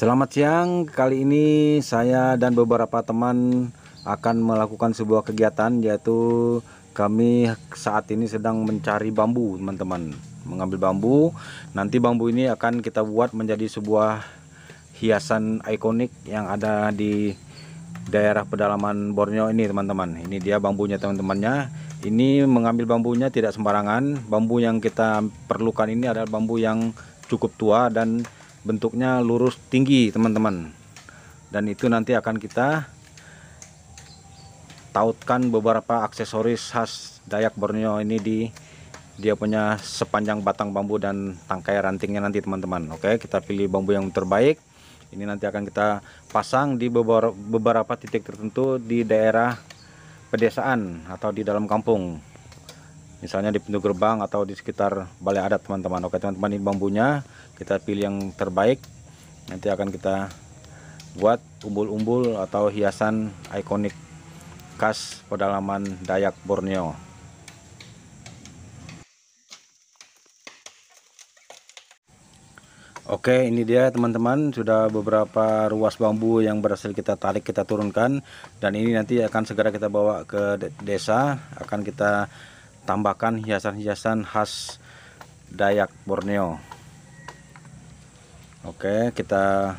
Selamat siang, kali ini saya dan beberapa teman akan melakukan sebuah kegiatan yaitu kami saat ini sedang mencari bambu teman-teman Mengambil bambu, nanti bambu ini akan kita buat menjadi sebuah hiasan ikonik yang ada di daerah pedalaman Borneo ini teman-teman Ini dia bambunya teman-temannya Ini mengambil bambunya tidak sembarangan Bambu yang kita perlukan ini adalah bambu yang cukup tua dan bentuknya lurus tinggi teman-teman dan itu nanti akan kita tautkan beberapa aksesoris khas Dayak Borneo ini di dia punya sepanjang batang bambu dan tangkai rantingnya nanti teman-teman oke kita pilih bambu yang terbaik ini nanti akan kita pasang di beberapa titik tertentu di daerah pedesaan atau di dalam kampung misalnya di pintu gerbang atau di sekitar balai adat teman-teman oke teman-teman ini bambunya kita pilih yang terbaik nanti akan kita buat umbul-umbul atau hiasan ikonik khas pedalaman Dayak Borneo. Oke ini dia teman-teman sudah beberapa ruas bambu yang berhasil kita tarik kita turunkan dan ini nanti akan segera kita bawa ke desa akan kita tambahkan hiasan-hiasan khas Dayak Borneo. Oke, kita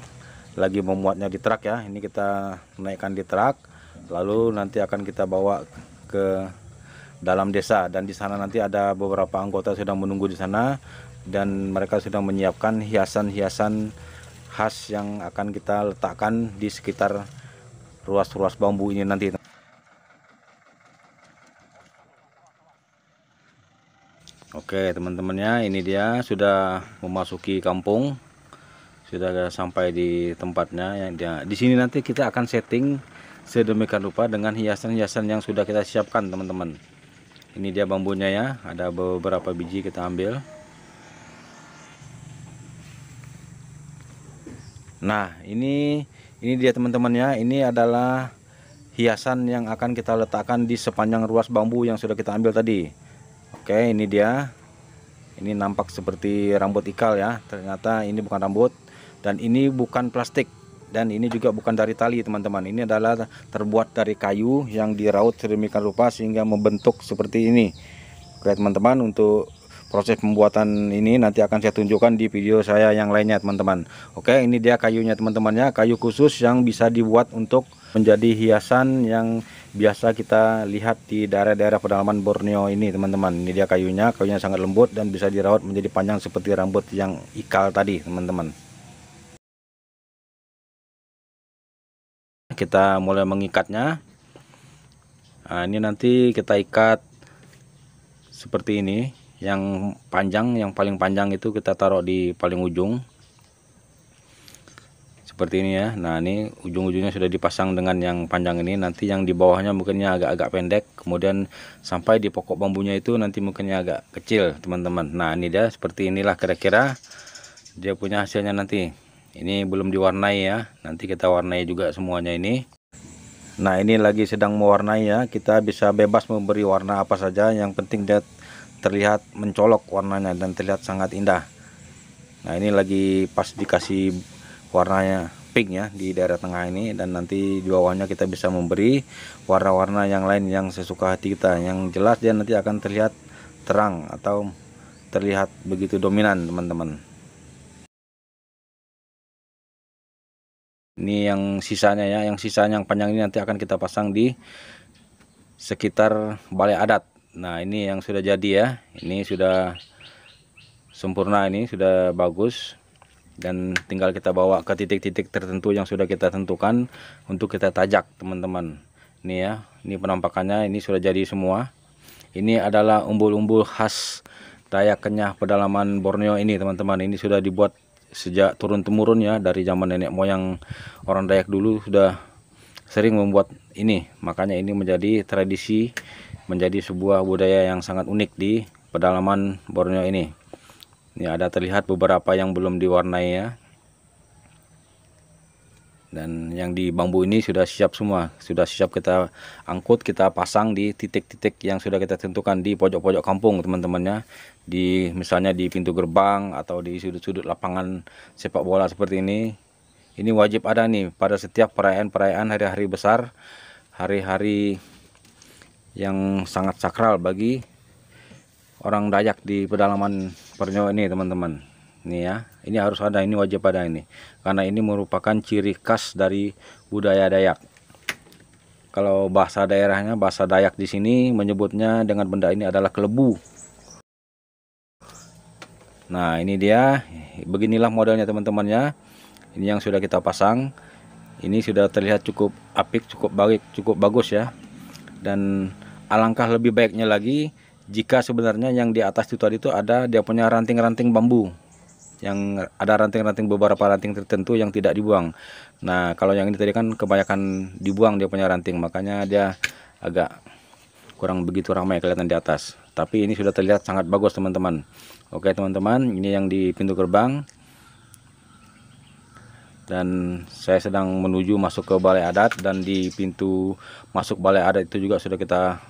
lagi memuatnya di truk ya. Ini kita naikkan di truk, lalu nanti akan kita bawa ke dalam desa dan di sana nanti ada beberapa anggota sedang menunggu di sana dan mereka sedang menyiapkan hiasan-hiasan khas yang akan kita letakkan di sekitar ruas-ruas bambu ini nanti. Oke, teman-temannya, ini dia sudah memasuki kampung sudah sampai di tempatnya yang dia di sini nanti kita akan setting sedemikian rupa dengan hiasan-hiasan yang sudah kita siapkan teman-teman ini dia bambunya ya ada beberapa biji kita ambil nah ini ini dia teman-teman ya ini adalah hiasan yang akan kita letakkan di sepanjang ruas bambu yang sudah kita ambil tadi oke ini dia ini nampak seperti rambut ikal ya ternyata ini bukan rambut dan ini bukan plastik dan ini juga bukan dari tali teman-teman ini adalah terbuat dari kayu yang diraut sedemikian rupa sehingga membentuk seperti ini oke teman-teman untuk proses pembuatan ini nanti akan saya tunjukkan di video saya yang lainnya teman-teman oke ini dia kayunya teman-temannya kayu khusus yang bisa dibuat untuk menjadi hiasan yang biasa kita lihat di daerah-daerah pedalaman Borneo ini teman-teman ini dia kayunya kayunya sangat lembut dan bisa diraut menjadi panjang seperti rambut yang ikal tadi teman-teman kita mulai mengikatnya nah, ini nanti kita ikat seperti ini yang panjang yang paling panjang itu kita taruh di paling ujung seperti ini ya nah ini ujung-ujungnya sudah dipasang dengan yang panjang ini nanti yang di bawahnya mungkinnya agak-agak pendek kemudian sampai di pokok bambunya itu nanti mungkinnya agak kecil teman-teman nah ini dia seperti inilah kira-kira dia punya hasilnya nanti ini belum diwarnai ya nanti kita warnai juga semuanya ini nah ini lagi sedang mewarnai ya kita bisa bebas memberi warna apa saja yang penting dia terlihat mencolok warnanya dan terlihat sangat indah nah ini lagi pas dikasih warnanya pink ya di daerah tengah ini dan nanti di bawahnya kita bisa memberi warna-warna yang lain yang sesuka hati kita yang jelas dia nanti akan terlihat terang atau terlihat begitu dominan teman-teman ini yang sisanya ya yang sisanya yang panjang ini nanti akan kita pasang di sekitar balai adat nah ini yang sudah jadi ya ini sudah sempurna ini sudah bagus dan tinggal kita bawa ke titik-titik tertentu yang sudah kita tentukan untuk kita tajak teman-teman ini ya ini penampakannya ini sudah jadi semua ini adalah umbul-umbul khas Dayak Kenyah pedalaman Borneo ini teman-teman ini sudah dibuat sejak turun temurun ya dari zaman nenek moyang orang Dayak dulu sudah sering membuat ini makanya ini menjadi tradisi menjadi sebuah budaya yang sangat unik di pedalaman Borneo ini ini ya, ada terlihat beberapa yang belum diwarnai ya dan yang di bambu ini sudah siap semua sudah siap kita angkut kita pasang di titik-titik yang sudah kita tentukan di pojok-pojok kampung teman-temannya di misalnya di pintu gerbang atau di sudut-sudut lapangan sepak bola seperti ini ini wajib ada nih pada setiap perayaan-perayaan hari-hari besar hari-hari yang sangat sakral bagi orang Dayak di pedalaman Pernyawa ini teman-teman ini ya, ini harus ada, ini wajib ada ini. Karena ini merupakan ciri khas dari budaya Dayak. Kalau bahasa daerahnya, bahasa Dayak di sini menyebutnya dengan benda ini adalah kelebu. Nah, ini dia. Beginilah modelnya teman-temannya. Ini yang sudah kita pasang. Ini sudah terlihat cukup apik, cukup baik, cukup bagus ya. Dan alangkah lebih baiknya lagi jika sebenarnya yang di atas itu tadi itu ada dia punya ranting-ranting bambu yang ada ranting-ranting beberapa ranting tertentu yang tidak dibuang. Nah, kalau yang ini tadi kan kebanyakan dibuang dia punya ranting, makanya dia agak kurang begitu ramai kelihatan di atas. Tapi ini sudah terlihat sangat bagus, teman-teman. Oke, teman-teman, ini yang di pintu gerbang. Dan saya sedang menuju masuk ke balai adat dan di pintu masuk balai adat itu juga sudah kita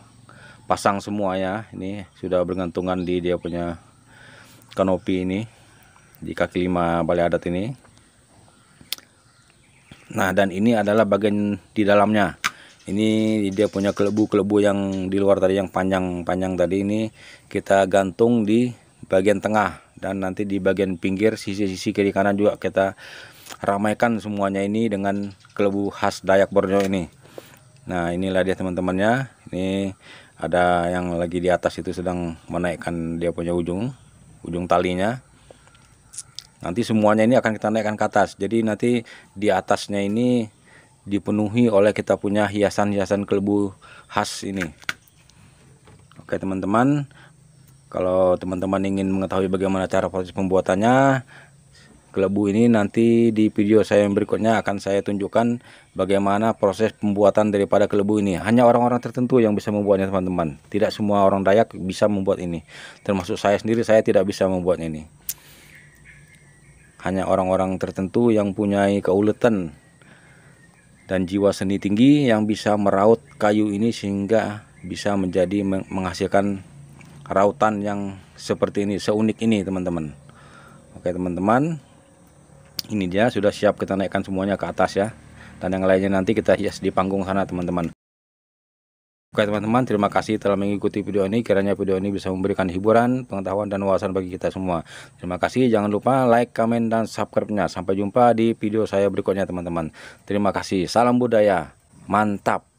pasang semua ya. Ini sudah bergantungan di dia punya kanopi ini di kaki lima balai adat ini nah dan ini adalah bagian di dalamnya ini dia punya kelebu-kelebu yang di luar tadi yang panjang-panjang tadi ini kita gantung di bagian tengah dan nanti di bagian pinggir sisi-sisi kiri kanan juga kita ramaikan semuanya ini dengan kelebu khas Dayak Borneo ini nah inilah dia teman-temannya ini ada yang lagi di atas itu sedang menaikkan dia punya ujung ujung talinya Nanti semuanya ini akan kita naikkan ke atas. Jadi nanti di atasnya ini dipenuhi oleh kita punya hiasan-hiasan kelebu khas ini. Oke teman-teman, kalau teman-teman ingin mengetahui bagaimana cara proses pembuatannya, kelebu ini nanti di video saya yang berikutnya akan saya tunjukkan bagaimana proses pembuatan daripada kelebu ini hanya orang-orang tertentu yang bisa membuatnya teman-teman tidak semua orang Dayak bisa membuat ini termasuk saya sendiri saya tidak bisa membuat ini hanya orang-orang tertentu yang punya keuletan dan jiwa seni tinggi yang bisa meraut kayu ini sehingga bisa menjadi menghasilkan rautan yang seperti ini seunik ini teman-teman oke teman-teman ini dia sudah siap kita naikkan semuanya ke atas ya dan yang lainnya nanti kita hias di panggung sana teman-teman Oke teman-teman, terima kasih telah mengikuti video ini. Kiranya video ini bisa memberikan hiburan, pengetahuan, dan wawasan bagi kita semua. Terima kasih. Jangan lupa like, komen, dan subscribe-nya. Sampai jumpa di video saya berikutnya teman-teman. Terima kasih. Salam budaya. Mantap.